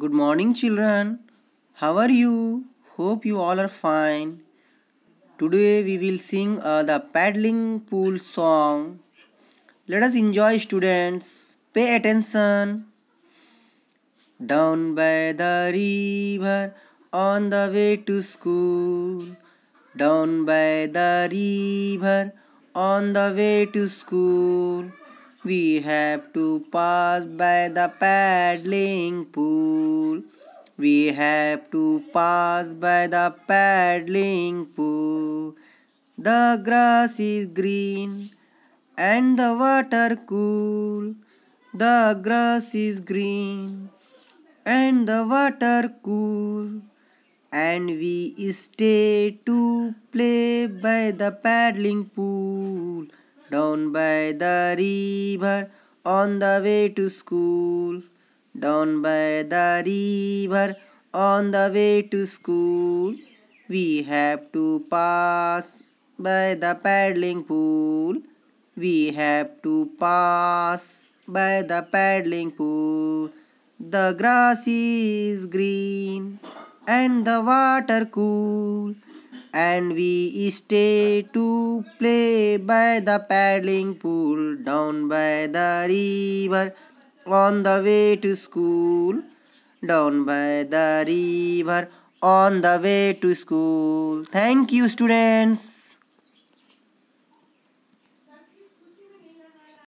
Good morning, children. How are you? Hope you all are fine. Today we will sing uh, the paddling pool song. Let us enjoy, students. Pay attention. Down by the river on the way to school. Down by the river on the way to school. We have to pass by the paddling pool. We have to pass by the paddling pool. The grass is green and the water cool. The grass is green and the water cool. And we stay to play by the paddling pool. Down by the river on the way to school. Down by the river on the way to school. We have to pass by the paddling pool. We have to pass by the paddling pool. The grass is green and the water cool. And we stay to play by the paddling pool down by the river on the way to school. Down by the river on the way to school. Thank you, students.